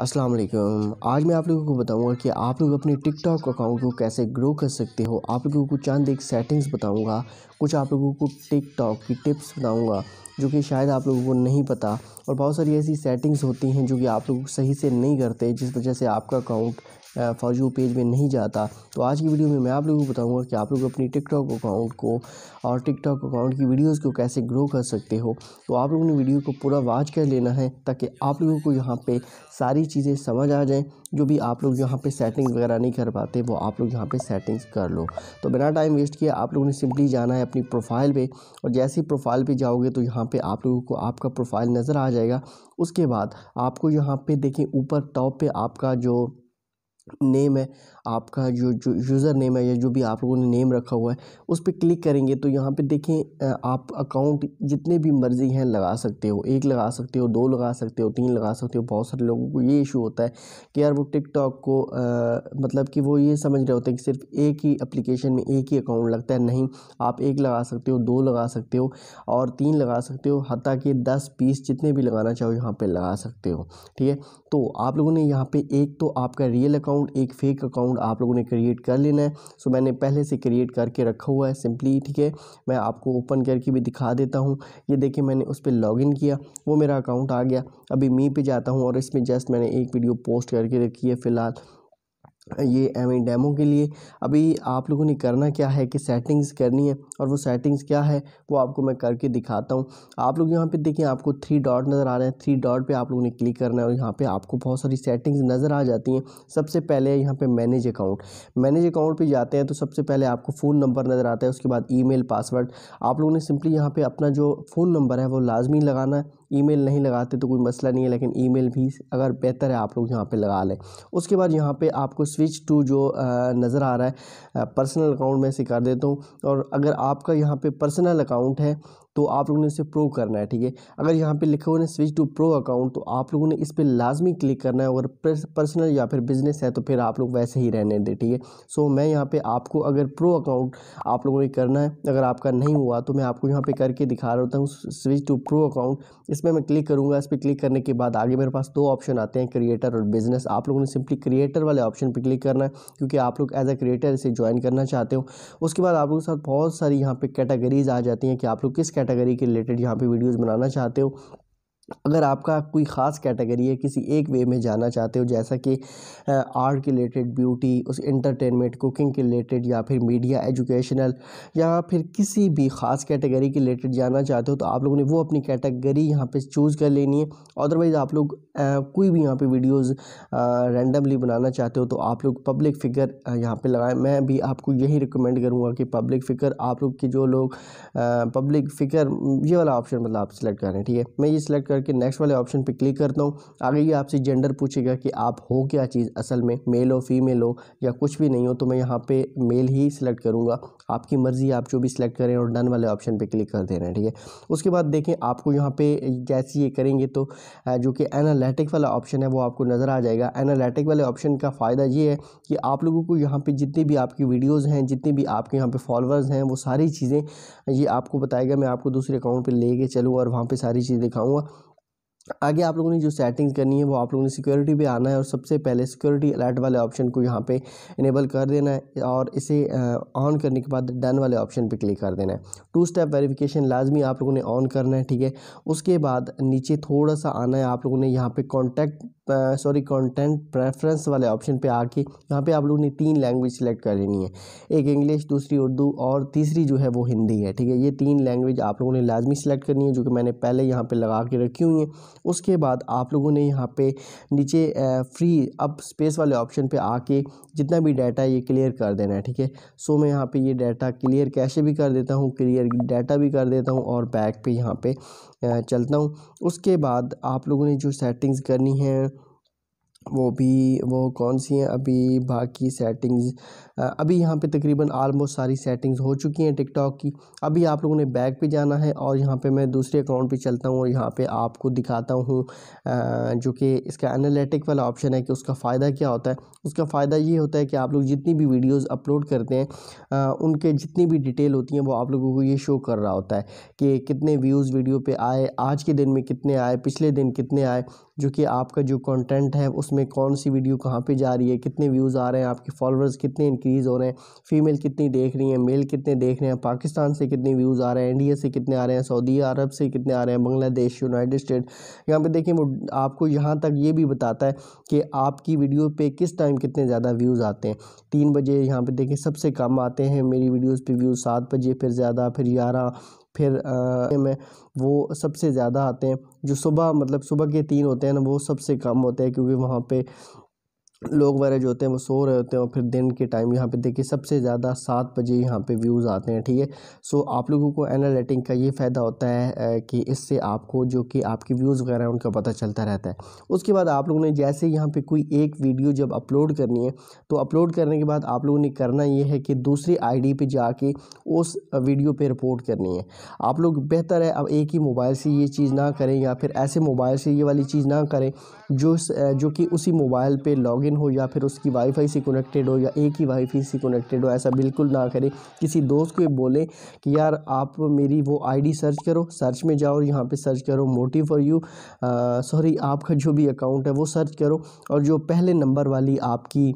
अस्सलाम वालेकुम आज मैं आप लोगों को बताऊंगा कि आप लोग अपने टिकटॉक अकाउंट को कैसे ग्रो कर सकते हो आप लोगों को चंद एक सेटिंग्स बताऊंगा कुछ आप लोगों को टिकटॉक की टिप्स बताऊंगा जो कि शायद आप लोगों को नहीं पता और बहुत सारी ऐसी सेटिंग्स होती हैं जो कि आप लोग सही से नहीं करते जिस वजह से आपका अकाउंट फॉर यू पेज में नहीं जाता तो आज की वीडियो में मैं आप लोगों को बताऊँगा कि आप लोग अपनी टिकटॉक अकाउंट को और टिकटॉक अकाउंट की वीडियोज़ को कैसे ग्रो कर सकते हो तो आप लोगों ने वीडियो को पूरा वाच कर लेना है ताकि आप लोगों को यहाँ पर सारी चीज़ें समझ आ जाएँ जो भी आप लोग यहाँ पर सेटिंग वगैरह नहीं कर पाते वो आप लोग यहाँ पर सेटिंग्स कर लो तो बिना टाइम वेस्ट किए आप लोगों ने सिंपली जाना है अपनी प्रोफाइल पर और जैसे ही प्रोफाइल पर जाओगे तो यहाँ पर आप लोगों को आपका प्रोफाइल नज़र आ जाएगा उसके बाद आपको यहाँ पे देखें ऊपर टॉप पे आपका जो नेम है आपका जो जो यूज़र नेम है या जो भी आप लोगों ने नेम रखा हुआ है उस पर क्लिक करेंगे तो यहाँ पे देखें आप अकाउंट जितने भी मर्ज़ी हैं लगा सकते हो एक लगा सकते हो दो लगा सकते हो तीन लगा सकते हो बहुत सारे लोगों को ये इशू होता है कि यार वो टिकटॉक को आ, मतलब कि वो ये समझ रहे होते हैं कि सिर्फ एक ही अप्लीकेशन में एक ही अकाउंट लगता है नहीं आप एक लगा सकते हो दो लगा सकते हो और तीन लगा सकते हो हती कि दस बीस जितने भी लगाना चाहो यहाँ पर लगा सकते हो ठीक है तो आप लोगों ने यहाँ पर एक तो आपका रियल अकाउंट अकाउंट एक फेक अकाउंट आप लोगों ने क्रिएट कर लेना है सो मैंने पहले से क्रिएट करके रखा हुआ है सिंपली ठीक है मैं आपको ओपन करके भी दिखा देता हूँ ये देखिए मैंने उस पर लॉगिन किया वो मेरा अकाउंट आ गया अभी मी पे जाता हूँ और इसमें जस्ट मैंने एक वीडियो पोस्ट करके रखी है फ़िलहाल ये आई डेमो के लिए अभी आप लोगों ने करना क्या है कि सेटिंग्स करनी है और वो सेटिंग्स क्या है वो आपको मैं करके दिखाता हूँ आप लोग यहाँ पे देखिए आपको थ्री डॉट नज़र आ रहे हैं थ्री डॉट पे आप लोगों ने क्लिक करना है और यहाँ पे आपको बहुत सारी सेटिंग्स नज़र आ जाती हैं सबसे पहले यहाँ पे मैनेज अकाउंट मैनेज अकाउंट पर जाते हैं तो सबसे पहले आपको फ़ोन नंबर नज़र आता है उसके बाद ई पासवर्ड आप लोगों ने सिंपली यहाँ पर अपना जो फ़ोन नंबर है वो लाजमी लगाना है ईमेल नहीं लगाते तो कोई मसला नहीं है लेकिन ईमेल भी अगर बेहतर है आप लोग यहाँ पे लगा लें उसके बाद यहाँ पे आपको स्विच टू जो नज़र आ रहा है पर्सनल अकाउंट में से कर देता हूँ और अगर आपका यहाँ पे पर्सनल अकाउंट है तो आप लोगों ने इसे प्रो करना है ठीक है अगर यहाँ पे लिखा हुआ है स्विच टू प्रो अकाउंट तो आप लोगों ने इस पर लाजमी क्लिक करना है अगर पर्सनल या फिर बिजनेस है तो फिर आप लोग वैसे ही रहने दें ठीक है सो मैं यहाँ पर आपको अगर प्रो अकाउंट आप लोगों ने करना है अगर आपका नहीं हुआ तो मैं आपको यहाँ पर करके दिखा रहा हूँ स्विच टू प्रो अकाउंट इसमें मैं क्लिक करूँगा इस पर क्लिक करने के बाद आगे मेरे पास दो ऑप्शन आते हैं क्रिएटर और बिजनेस आप लोगों ने सिंपली क्रिएटर वाले ऑप्शन पर क्लिक करना है क्योंकि आप लोग एज अ क्रिएटर इसे ज्वाइन करना चाहते हो उसके बाद आप लोगों के साथ बहुत सारी यहाँ पर कैटेगरीज आ जाती हैं कि आप लोग किस कैटेगरी के रिलेटेड यहाँ पे वीडियोस बनाना चाहते हो अगर आपका कोई ख़ास कैटेगरी है किसी एक वे में जाना चाहते हो जैसा कि आर्ट के रिलेटेड ब्यूटी उस एंटरटेनमेंट कुकिंग के रिलेटेड या फिर मीडिया एजुकेशनल या फिर किसी भी ख़ास कैटेगरी के रिलेटेड जाना चाहते हो तो आप लोगों ने वो अपनी कैटेगरी यहाँ पे चूज़ कर लेनी है अदरवाइज़ आप लोग कोई भी यहाँ पर वीडियोज़ रेंडमली बनाना चाहते हो तो आप लोग पब्लिक फिगर यहाँ पर लगाएं मैं भी आपको यही रिकमेंड करूँगा कि पब्लिक फिगर आप लोग के जो लोग पब्लिक फिगर ये वाला ऑप्शन मतलब आप सिलेक्ट करें ठीक है मैं ये सिलेक्ट करके नेक्स्ट वाले ऑप्शन पर क्लिक करता हूँ आगे ये आपसे जेंडर पूछेगा कि आप हो क्या चीज़ असल में मेल हो फीमेल हो या कुछ भी नहीं हो तो मैं यहाँ पर मेल ही सिलेक्ट करूँगा आपकी मर्ज़ी आप जो भी सिलेक्ट करें और डन वाले ऑप्शन पर क्लिक कर दे रहे हैं ठीक है उसके बाद देखें आपको यहाँ पर जैसे ये करेंगे तो जो कि एनालिटिक वाला ऑप्शन है वो आपको नज़र आ जाएगा एनालिटिक वाले ऑप्शन का फ़ायदा ये है कि आप लोगों को यहाँ पे जितनी भी आपकी वीडियोस हैं जितनी भी आपके यहाँ पे फॉलोअर्स हैं वो सारी चीज़ें ये आपको बताएगा मैं आपको दूसरे अकाउंट पर लेके चलूँ और वहाँ पर सारी चीज़ दिखाऊँगा आगे आप लोगों ने जो सेटिंग्स करनी है वो आप लोगों ने सिक्योरिटी पे आना है और सबसे पहले सिक्योरिटी अलर्ट वाले ऑप्शन को यहाँ पे इनेबल कर देना है और इसे ऑन करने के बाद डन वाले ऑप्शन पे क्लिक कर देना है टू स्टेप वेरिफिकेशन लाजमी आप लोगों ने ऑन करना है ठीक है उसके बाद नीचे थोड़ा सा आना है आप लोगों ने यहाँ पर कॉन्टैक्ट सॉरी कंटेंट प्रेफरेंस वाले ऑप्शन पे आके यहाँ पे आप लोगों ने तीन लैंग्वेज सेलेक्ट कर लेनी है एक इंग्लिश दूसरी उर्दू और तीसरी जो है वो हिंदी है ठीक है ये तीन लैंग्वेज आप लोगों ने लाजमी सेलेक्ट करनी है जो कि मैंने पहले यहाँ पे लगा के रखी हुई है उसके बाद आप लोगों ने यहाँ पे नीचे फ्री अप स्पेस वाले ऑप्शन पर आके जितना भी डाटा है ये क्लियर कर देना है ठीक है सो मैं यहाँ पर ये डाटा क्लियर कैसे भी कर देता हूँ क्लियर डाटा भी कर देता हूँ और बैक पर यहाँ पर चलता हूँ उसके बाद आप लोगों ने जो सेटिंग्स करनी है वो भी वो कौन सी हैं अभी बाकी सेटिंग्स अभी यहाँ पे तकरीबन आलमोस्ट सारी सेटिंग्स हो चुकी हैं टिकटॉक की अभी आप लोगों ने बैक पे जाना है और यहाँ पे मैं दूसरे अकाउंट पे चलता हूँ और यहाँ पे आपको दिखाता हूँ जो कि इसका एनालिटिक वाला ऑप्शन है कि उसका फ़ायदा क्या होता है उसका फ़ायदा ये होता है कि आप लोग जितनी भी वीडियोज़ अपलोड करते हैं उनके जितनी भी डिटेल होती हैं वो आप लोगों को ये शो कर रहा होता है कि कितने व्यूज़ वीडियो पर आए आज के दिन में कितने आए पिछले दिन कितने आए जो कि आपका जो कंटेंट है उसमें कौन सी वीडियो कहाँ पे जा रही है कितने व्यूज़ आ रहे हैं आपके फॉलोअर्स कितने इंक्रीज़ हो रहे हैं फीमेल कितनी देख रही हैं मेल कितने देख रहे हैं पाकिस्तान से कितने व्यूज़ आ रहे हैं इंडिया से कितने आ रहे हैं सऊदी अरब से कितने आ रहे हैं बांग्लादेश यूनाइटेड स्टेट यहाँ पर देखिए वो आपको यहाँ तक ये भी बताता है कि आपकी वीडियो पर किस टाइम कितने ज़्यादा व्यूज़ आते हैं तीन बजे यहाँ पर देखिए सबसे कम आते हैं मेरी वीडियोज़ पर व्यूज़ सात बजे फिर ज़्यादा फिर ग्यारह फिर में वो सबसे ज़्यादा आते हैं जो सुबह मतलब सुबह के तीन होते हैं ना वो सबसे कम होते हैं क्योंकि वहाँ पे लोग वगैरह जो होते हैं वो सो रहे होते हैं और फिर दिन के टाइम यहाँ पे देखिए सबसे ज़्यादा सात बजे यहाँ पे व्यूज़ आते हैं ठीक है सो आप लोगों को एनालिटिंग का ये फ़ायदा होता है कि इससे आपको जो कि आपके व्यूज़ वगैरह हैं उनका पता चलता रहता है उसके बाद आप लोगों ने जैसे यहाँ पर कोई एक वीडियो जब अपलोड करनी है तो अपलोड करने के बाद आप लोगों ने करना ये है कि दूसरी आई डी जाके उस वीडियो पर रिपोर्ट करनी है आप लोग बेहतर है अब एक ही मोबाइल से ये चीज़ ना करें या फिर ऐसे मोबाइल से ये वाली चीज़ ना करें जो जो कि उसी मोबाइल पर लॉगिन लॉगिन हो या फिर उसकी वाईफाई से कनेक्टेड हो या एक ही वाईफाई से कनेक्टेड हो ऐसा बिल्कुल ना करें किसी दोस्त को बोलें कि यार आप मेरी वो आईडी सर्च करो सर्च में जाओ यहाँ पे सर्च करो मोटिव फॉर यू सॉरी आपका जो भी अकाउंट है वो सर्च करो और जो पहले नंबर वाली आपकी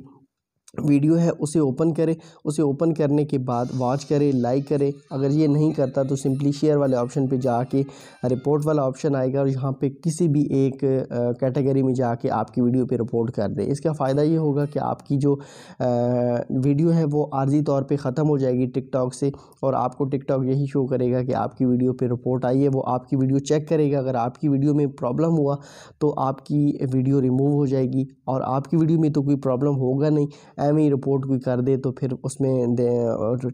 वीडियो है उसे ओपन करें उसे ओपन करने के बाद वॉच करें लाइक करें अगर ये नहीं करता तो सिंपली शेयर वाले ऑप्शन पे जाके रिपोर्ट वाला ऑप्शन आएगा और यहाँ पे किसी भी एक कैटेगरी में जाके आपकी वीडियो पे रिपोर्ट कर दें इसका फ़ायदा ये होगा कि आपकी जो आ, वीडियो है वो आर्जी तौर पर ख़त्म हो जाएगी टिकटॉक से और आपको टिकटॉक यही शो करेगा कि आपकी वीडियो पर रिपोर्ट आई है वो आपकी वीडियो चेक करेगा अगर आपकी वीडियो में प्रॉब्लम हुआ तो आपकी वीडियो रिमूव हो जाएगी और आपकी वीडियो में तो कोई प्रॉब्लम होगा नहीं ही रिपोर्ट कोई कर दे तो फिर उसमें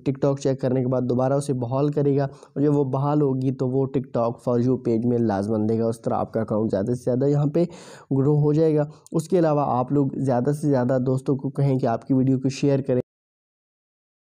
टिकटॉक चेक करने के बाद दोबारा उसे बहाल करेगा और जब वो बहाल होगी तो वो टिकटॉक फॉर यू पेज में लाजमन देगा उस तरह आपका अकाउंट ज़्यादा से ज़्यादा यहाँ पर ग्रो हो जाएगा उसके अलावा आप लोग ज़्यादा से ज़्यादा दोस्तों को कहें कि आपकी वीडियो को शेयर करें